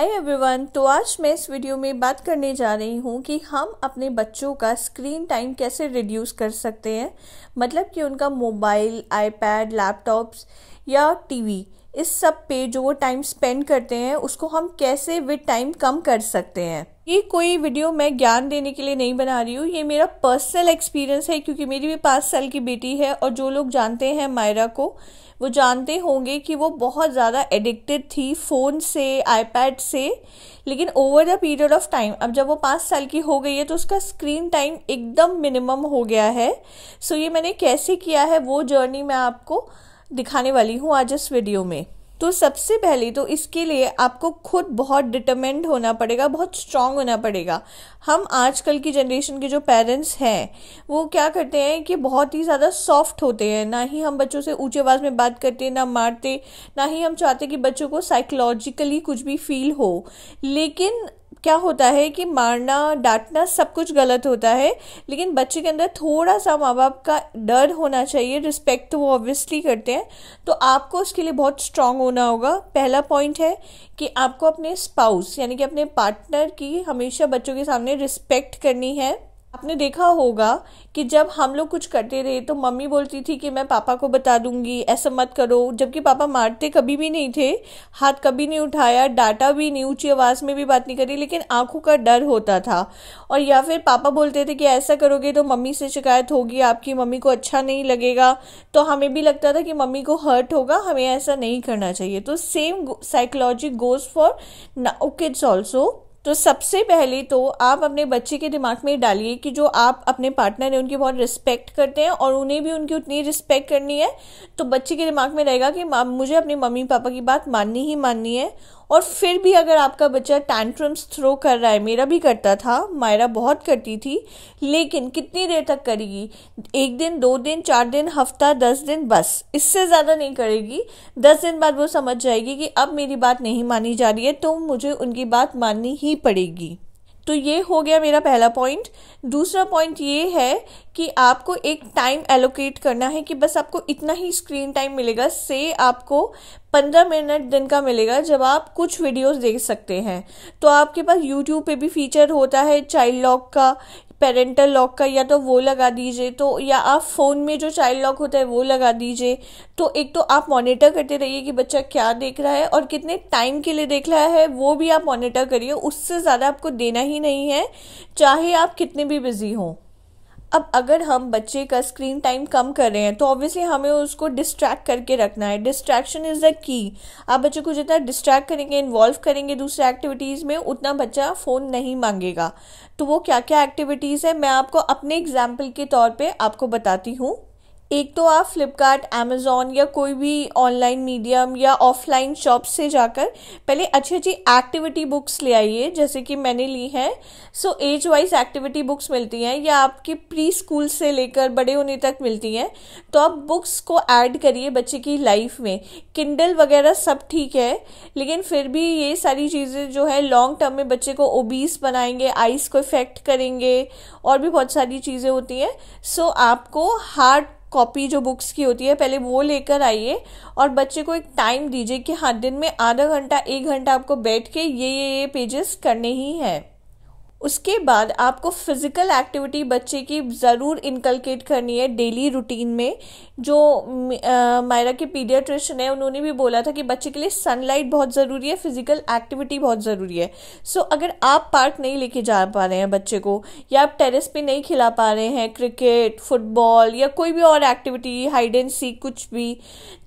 hi everyone तो आज मैं इस वीडियो में बात करने जा रही हूँ कि हम अपने बच्चों का स्क्रीन टाइम कैसे रिड्यूस कर सकते हैं मतलब कि उनका मोबाइल आईपैड लैपटॉप्स या टीवी इस सब पे जो वो टाइम स्पेंड करते हैं उसको हम कैसे विद टाइम कम कर सकते हैं ये कोई वीडियो मैं ज्ञान देने के लिए नहीं बना रही हूँ ये मेरा पर्सनल एक्सपीरियंस है क्योंकि मेरी भी पाँच साल की बेटी है और जो लोग जानते हैं मायरा को वो जानते होंगे कि वो बहुत ज़्यादा एडिक्टेड थी फ़ोन से आईपैड से लेकिन over the period of time अब जब वो पाँच साल की हो गई है तो उसका स्क्रीन टाइम एकदम मिनिमम हो गया है सो so ये मैंने कैसे किया है वो जर्नी मैं आपको दिखाने वाली हूँ आज इस वीडियो में तो सबसे पहले तो इसके लिए आपको खुद बहुत डिटर्मेंड होना पड़ेगा बहुत स्ट्रांग होना पड़ेगा हम आजकल की जनरेशन के जो पेरेंट्स हैं वो क्या करते हैं कि बहुत ही ज़्यादा सॉफ्ट होते हैं ना ही हम बच्चों से ऊंचे आवाज़ में बात करते ना मारते ना ही हम चाहते कि बच्चों को साइकोलॉजिकली कुछ भी फील हो लेकिन क्या होता है कि मारना डांटना सब कुछ गलत होता है लेकिन बच्चे के अंदर थोड़ा सा माँ बाप का डर होना चाहिए रिस्पेक्ट तो वो ऑब्वियसली करते हैं तो आपको उसके लिए बहुत स्ट्रांग होना होगा पहला पॉइंट है कि आपको अपने स्पाउस यानी कि अपने पार्टनर की हमेशा बच्चों के सामने रिस्पेक्ट करनी है आपने देखा होगा कि जब हम लोग कुछ करते रहे तो मम्मी बोलती थी कि मैं पापा को बता दूंगी ऐसा मत करो जबकि पापा मारते कभी भी नहीं थे हाथ कभी नहीं उठाया डाटा भी नहीं ऊँची आवाज़ में भी बात नहीं करी लेकिन आंखों का डर होता था और या फिर पापा बोलते थे कि ऐसा करोगे तो मम्मी से शिकायत होगी आपकी मम्मी को अच्छा नहीं लगेगा तो हमें भी लगता था कि मम्मी को हर्ट होगा हमें ऐसा नहीं करना चाहिए तो same psychology goes for now kids also तो सबसे पहले तो आप अपने बच्चे के दिमाग में डालिए कि जो आप अपने पार्टनर हैं उनकी बहुत रिस्पेक्ट करते हैं और उन्हें भी उनकी उतनी रिस्पेक्ट करनी है तो बच्चे के दिमाग में रहेगा कि मुझे अपने मम्मी पापा की बात माननी ही माननी है और फिर भी अगर आपका बच्चा टैंट्रम्स थ्रो कर रहा है मेरा भी करता था मायरा बहुत करती थी लेकिन कितनी देर तक करेगी एक दिन दो दिन चार दिन हफ्ता दस दिन बस इससे ज़्यादा नहीं करेगी दस दिन बाद वो समझ जाएगी कि अब मेरी बात नहीं मानी जा रही है तो मुझे उनकी बात माननी ही पड़ेगी तो ये हो गया मेरा पहला पॉइंट दूसरा पॉइंट ये है कि आपको एक टाइम एलोकेट करना है कि बस आपको इतना ही स्क्रीन टाइम मिलेगा से आपको पंद्रह मिनट दिन का मिलेगा जब आप कुछ वीडियोस देख सकते हैं तो आपके पास यूट्यूब पे भी फीचर होता है चाइल्ड लॉक का पेरेंटल लॉक का या तो वो लगा दीजिए तो या आप फ़ोन में जो चाइल्ड लॉक होता है वो लगा दीजिए तो एक तो आप मॉनिटर करते रहिए कि बच्चा क्या देख रहा है और कितने टाइम के लिए देख रहा है वो भी आप मॉनिटर करिए उससे ज़्यादा आपको देना ही नहीं है चाहे आप कितने भी बिज़ी हों अब अगर हम बच्चे का स्क्रीन टाइम कम कर रहे हैं तो ऑब्वियसली हमें उसको डिस्ट्रैक्ट करके रखना है डिस्ट्रैक्शन इज़ द की आप बच्चे को जितना डिस्ट्रैक्ट करेंगे इन्वॉल्व करेंगे दूसरे एक्टिविटीज़ में उतना बच्चा फ़ोन नहीं मांगेगा तो वो क्या क्या एक्टिविटीज़ है मैं आपको अपने एग्जाम्पल के तौर पर आपको बताती हूँ एक तो आप फ्लिपकार्ट एमेजोन या कोई भी ऑनलाइन मीडियम या ऑफलाइन शॉप से जाकर पहले अच्छी अच्छी एक्टिविटी बुक्स ले आइए जैसे कि मैंने ली है so age wise activity books मिलती हैं या आपके प्री स्कूल से लेकर बड़े होने तक मिलती हैं तो आप बुक्स को ऐड करिए बच्चे की लाइफ में किंडल वगैरह सब ठीक है लेकिन फिर भी ये सारी चीज़ें जो है लॉन्ग टर्म में बच्चे को ओबीस बनाएंगे आइस को इफेक्ट करेंगे और भी बहुत सारी चीज़ें होती हैं सो आपको हार्ट कॉपी जो बुक्स की होती है पहले वो लेकर आइए और बच्चे को एक टाइम दीजिए कि हाँ दिन में आधा घंटा एक घंटा आपको बैठ के ये ये ये पेजेस करने ही हैं उसके बाद आपको फिज़िकल एक्टिविटी बच्चे की ज़रूर इनकलकेट करनी है डेली रूटीन में जो मायरा के पीडियाट्रिशन है उन्होंने भी बोला था कि बच्चे के लिए सनलाइट बहुत ज़रूरी है फिज़िकल एक्टिविटी बहुत ज़रूरी है सो so, अगर आप पार्क नहीं लेके जा पा रहे हैं बच्चे को या आप टेरेस पे नहीं खिला पा रहे हैं क्रिकेट फुटबॉल या कोई भी और एक्टिविटी हाइड एंड सीक कुछ भी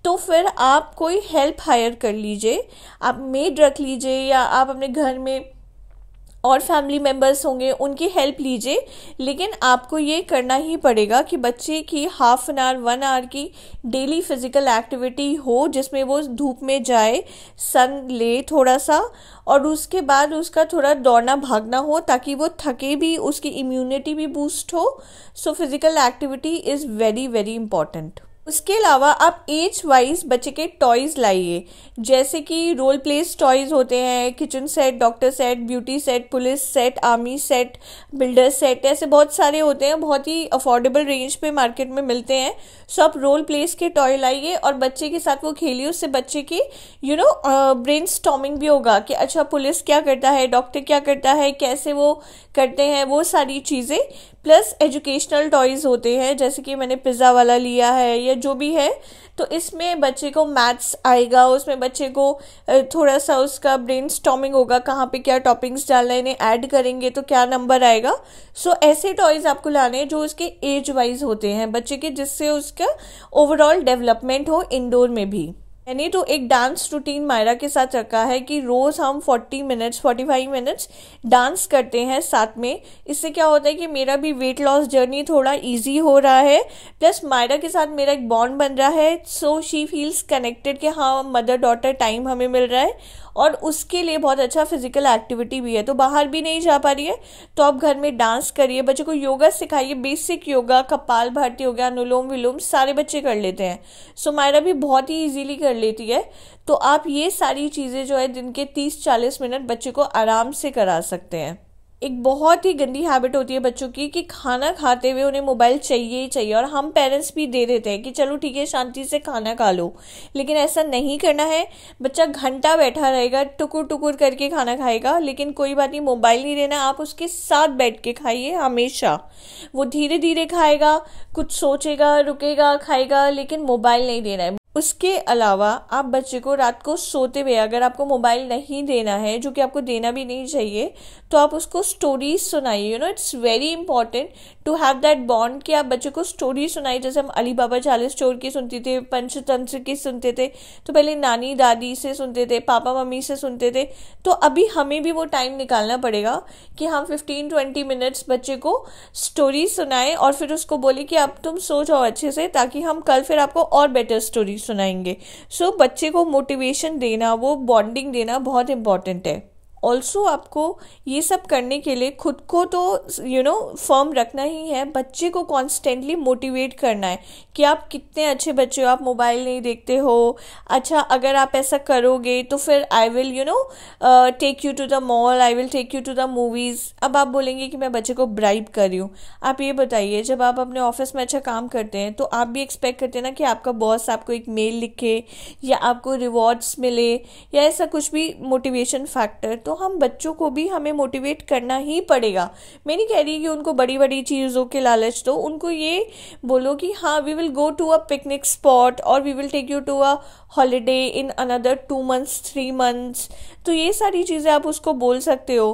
तो फिर आप कोई हेल्प हायर कर लीजिए आप मेड रख लीजिए या आप अपने घर में और फैमिली मेम्बर्स होंगे उनकी हेल्प लीजिए लेकिन आपको ये करना ही पड़ेगा कि बच्चे की half an hour one hour की डेली फिज़िकल एक्टिविटी हो जिसमें वो धूप में जाए सन ले थोड़ा सा और उसके बाद उसका थोड़ा दौड़ना भागना हो ताकि वो थके भी उसकी इम्यूनिटी भी बूस्ट हो so physical activity is very very important उसके अलावा आप एज वाइज बच्चे के टॉयज़ लाइए जैसे कि रोल प्लेस टॉयज़ होते हैं kitchen set doctor set beauty set police set army set builder set ऐसे बहुत सारे होते हैं बहुत ही अफोर्डेबल रेंज पे मार्केट में मिलते हैं सो आप रोल प्लेस के टॉय लाइए और बच्चे के साथ वो खेलिए उससे बच्चे की यू नो ब्रेन स्टॉमिंग भी होगा कि अच्छा पुलिस क्या करता है डॉक्टर क्या करता है कैसे वो करते हैं वो सारी चीज़ें प्लस एजुकेशनल टॉयज़ होते हैं जैसे कि मैंने पिज़्ज़ा वाला लिया है या जो भी है तो इसमें बच्चे को मैथ्स आएगा उसमें बच्चे को थोड़ा सा उसका ब्रेन स्टॉमिंग होगा कहाँ पे क्या टॉपिंग्स डालना है इन्हें ऐड करेंगे तो क्या नंबर आएगा सो so, ऐसे टॉयज़ आपको लाने हैं जो उसके एज वाइज होते हैं बच्चे के जिससे उसका ओवरऑल डेवलपमेंट हो इंडोर में भी मैंने तो एक डांस रूटीन मायरा के साथ रखा है कि रोज़ हम 40 मिनट्स 45 मिनट्स डांस करते हैं साथ में इससे क्या होता है कि मेरा भी वेट लॉस जर्नी थोड़ा इजी हो रहा है प्लस मायरा के साथ मेरा एक बॉन्ड बन रहा है सो शी फील्स कनेक्टेड कि हाँ मदर डॉटर टाइम हमें मिल रहा है और उसके लिए बहुत अच्छा फिजिकल एक्टिविटी भी है तो बाहर भी नहीं जा पा रही है तो आप घर में डांस करिए बच्चे को योगा सिखाइए बेसिक योगा कपाल भारती योगा अनुलोम विलोम सारे बच्चे कर लेते हैं सो मायरा भी बहुत ही ईजीली कर लेती है तो आप ये सारी चीज़ें जो है दिन के तीस चालीस मिनट बच्चे को आराम से करा सकते हैं एक बहुत ही गंदी हैबिट होती है बच्चों की कि खाना खाते हुए उन्हें मोबाइल चाहिए ही चाहिए और हम पेरेंट्स भी दे देते हैं कि चलो ठीक है शांति से खाना खा लो लेकिन ऐसा नहीं करना है बच्चा घंटा बैठा रहेगा टुकुर टुकुर करके खाना खाएगा लेकिन कोई बात नहीं मोबाइल नहीं देना आप उसके साथ बैठ के खाइए हमेशा वो धीरे धीरे खाएगा कुछ सोचेगा रुकेगा खाएगा लेकिन मोबाइल नहीं देना है उसके अलावा आप बच्चे को रात को सोते हुए अगर आपको मोबाइल नहीं देना है जो कि आपको देना भी नहीं चाहिए तो आप उसको स्टोरीज सुनाइए you know it's very important to have that bond कि आप बच्चे को स्टोरी सुनाइए जैसे हम अली बाबा चालीस स्टोर की सुनते थे पंचतंत्र की सुनते थे तो पहले नानी दादी से सुनते थे पापा मम्मी से सुनते थे तो अभी हमें भी वो टाइम निकालना पड़ेगा कि हम फिफ्टीन ट्वेंटी मिनट्स बच्चे को स्टोरी सुनाएं और फिर उसको बोले कि अब तुम सो जाओ अच्छे से ताकि हम कल फिर आपको और बेटर स्टोरीज सुनाएंगे सो so, बच्चे को मोटिवेशन देना वो बॉन्डिंग देना बहुत इम्पॉर्टेंट है ऑल्सो आपको ये सब करने के लिए खुद को तो यू नो फर्म रखना ही है बच्चे को कॉन्स्टेंटली मोटिवेट करना है कि आप कितने अच्छे बच्चे हो आप मोबाइल नहीं देखते हो अच्छा अगर आप ऐसा करोगे तो फिर I will you know take you to the mall I will take you to the movies अब आप बोलेंगे कि मैं बच्चे को ब्राइब कर रही हूँ आप ये बताइए जब आप अपने ऑफिस में अच्छा काम करते हैं तो आप भी एक्सपेक्ट करते हैं ना कि आपका बॉस आपको एक मेल लिखे या आपको रिवॉर्ड्स मिले या ऐसा कुछ भी मोटिवेशन फैक्टर तो तो हम बच्चों को भी हमें मोटिवेट करना ही पड़ेगा मैं नहीं कह रही कि उनको बड़ी बड़ी चीज़ों के लालच दो उनको ये बोलो कि हाँ we will go to a picnic spot और we will take you to a holiday in another two months three months तो ये सारी चीज़ें आप उसको बोल सकते हो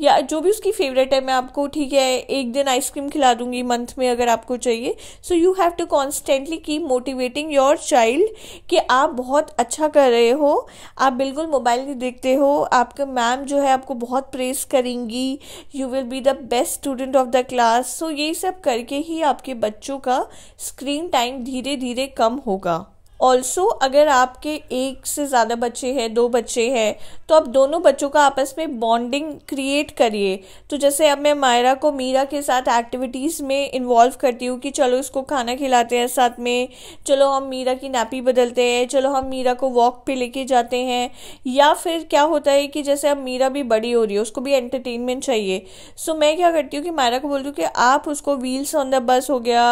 या जो भी उसकी फेवरेट है मैं आपको ठीक है एक दिन आइसक्रीम खिला दूंगी मंथ में अगर आपको चाहिए so you have to constantly keep motivating your child कि आप बहुत अच्छा कर रहे हो आप बिल्कुल मोबाइल नहीं देखते हो आपके मैम जो है आपको बहुत प्रेस करेंगी you will be the best student of the class so ये सब करके ही आपके बच्चों का स्क्रीन टाइम धीरे धीरे कम होगा ऑल्सो अगर आपके एक से ज़्यादा बच्चे हैं दो बच्चे हैं तो आप दोनों बच्चों का आपस में बॉन्डिंग क्रिएट करिए तो जैसे अब मैं मायरा को मीरा के साथ एक्टिविटीज़ में इन्वॉल्व करती हूँ कि चलो इसको खाना खिलाते हैं साथ में चलो हम मीरा की नापी बदलते हैं चलो हम मीरा को वॉक पे लेके जाते हैं या फिर क्या होता है कि जैसे अब मीरा भी बड़ी हो रही है उसको भी एंटरटेनमेंट चाहिए सो मैं क्या करती हूँ कि मायरा को बोलती हूँ कि आप उसको व्हील्स ऑन द बस हो गया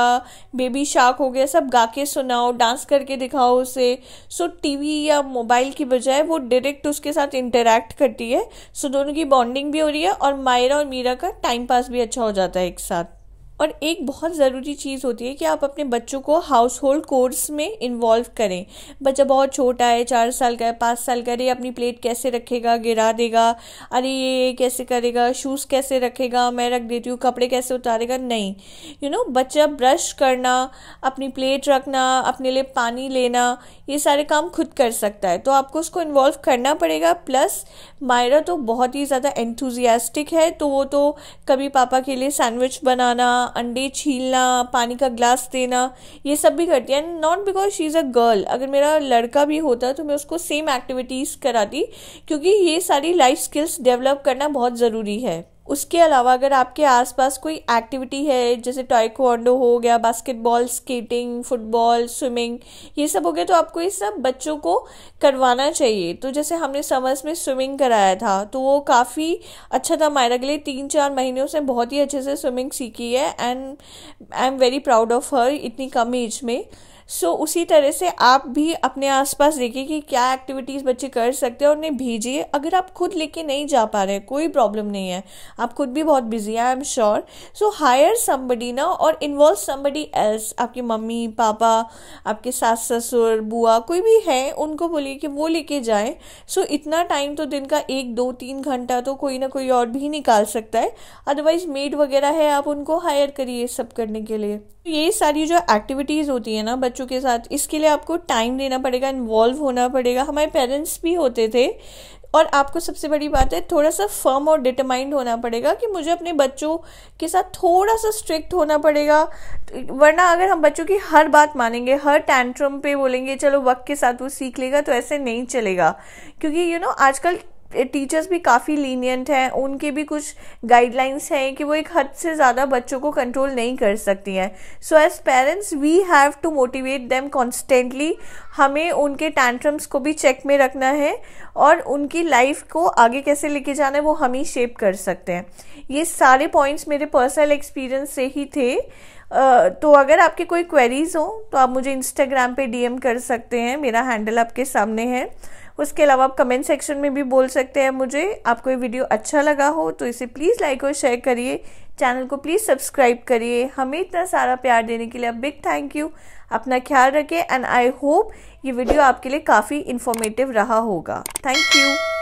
बेबी शार्क हो गया सब गा के सुनाओ डांस करके दिखा लिखा हो उसे सो टीवी या मोबाइल की बजाय वो डायरेक्ट उसके साथ इंटरेक्ट करती है सो दोनों की बॉन्डिंग भी हो रही है और मायरा और मीरा का टाइम पास भी अच्छा हो जाता है एक साथ और एक बहुत ज़रूरी चीज़ होती है कि आप अपने बच्चों को हाउस होल्ड कोर्स में इन्वॉल्व करें बच्चा बहुत छोटा है चार साल का है पाँच साल का है अपनी प्लेट कैसे रखेगा गिरा देगा अरे ये कैसे करेगा शूज़ कैसे रखेगा मैं रख देती हूँ कपड़े कैसे उतारेगा नहीं यू you नो know, बच्चा ब्रश करना अपनी प्लेट रखना अपने लिए पानी लेना ये सारे काम खुद कर सकता है तो आपको उसको इन्वॉल्व करना पड़ेगा प्लस मायरा तो बहुत ही ज़्यादा एंथुजियास्टिक है तो वो तो कभी पापा के लिए सैंडविच बनाना अंडे छीलना पानी का ग्लास देना ये सब भी करती है and not because she is a girl अगर मेरा लड़का भी होता तो मैं उसको सेम एक्टिविटीज़ कराती क्योंकि ये सारी लाइफ स्किल्स डेवलप करना बहुत ज़रूरी है उसके अलावा अगर आपके आसपास कोई एक्टिविटी है जैसे टाइकोंडो हो गया बास्केटबॉल स्केटिंग फुटबॉल स्विमिंग ये सब हो गया तो आपको ये सब बच्चों को करवाना चाहिए तो जैसे हमने समर्स में स्विमिंग कराया था तो वो काफ़ी अच्छा था मायर अगले तीन चार महीने उसने बहुत ही अच्छे से स्विमिंग सीखी है and I am very proud of her इतनी कम एज में सो so, उसी तरह से आप भी अपने आसपास देखिए कि क्या एक्टिविटीज़ बच्चे कर सकते हैं उन्हें भेजिए अगर आप खुद लेके नहीं जा पा रहे कोई प्रॉब्लम नहीं है आप खुद भी बहुत बिजी हैं I am sure so hire somebody ना और इन्वॉल्व समबडी एल्स आपकी मम्मी पापा आपके सास ससुर बुआ कोई भी है उनको बोलिए कि वो लेके जाए सो so, इतना टाइम तो दिन का एक दो तीन घंटा तो कोई ना कोई और भी निकाल सकता है अदरवाइज़ मेड वगैरह है आप उनको हायर करिए सब करने के लिए तो ये सारी जो एक्टिविटीज़ होती है ना बच्चों के साथ इसके लिए आपको टाइम देना पड़ेगा इन्वॉल्व होना पड़ेगा हमारे पेरेंट्स भी होते थे और आपको सबसे बड़ी बात है थोड़ा सा फर्म और डिटरमाइंड होना पड़ेगा कि मुझे अपने बच्चों के साथ थोड़ा सा स्ट्रिक्ट होना पड़ेगा वरना अगर हम बच्चों की हर बात मानेंगे हर टैंट्रम पे बोलेंगे चलो वक्त के साथ वो सीख लेगा तो ऐसे नहीं चलेगा क्योंकि यू you नो know, आजकल टीचर्स भी काफ़ी लीनियंट हैं उनके भी कुछ गाइडलाइंस हैं कि वो एक हद से ज़्यादा बच्चों को कंट्रोल नहीं कर सकती हैं so as parents we have to motivate them constantly हमें उनके टैंट्रम्स को भी चेक में रखना है और उनकी लाइफ को आगे कैसे लेके जाना है वो हम ही शेप कर सकते हैं ये सारे पॉइंट्स मेरे पर्सनल एक्सपीरियंस से ही थे तो अगर आपके कोई क्वेरीज हो तो आप मुझे इंस्टाग्राम पे डीएम कर सकते हैं मेरा हैंडल आपके सामने है उसके अलावा आप कमेंट सेक्शन में भी बोल सकते हैं मुझे आपको ये वीडियो अच्छा लगा हो तो इसे प्लीज़ लाइक और शेयर करिए चैनल को प्लीज़ सब्सक्राइब करिए हमें इतना सारा प्यार देने के लिए बिग थैंक यू अपना ख्याल रखें एंड आई होप ये वीडियो आपके लिए काफ़ी इन्फॉर्मेटिव रहा होगा थैंक यू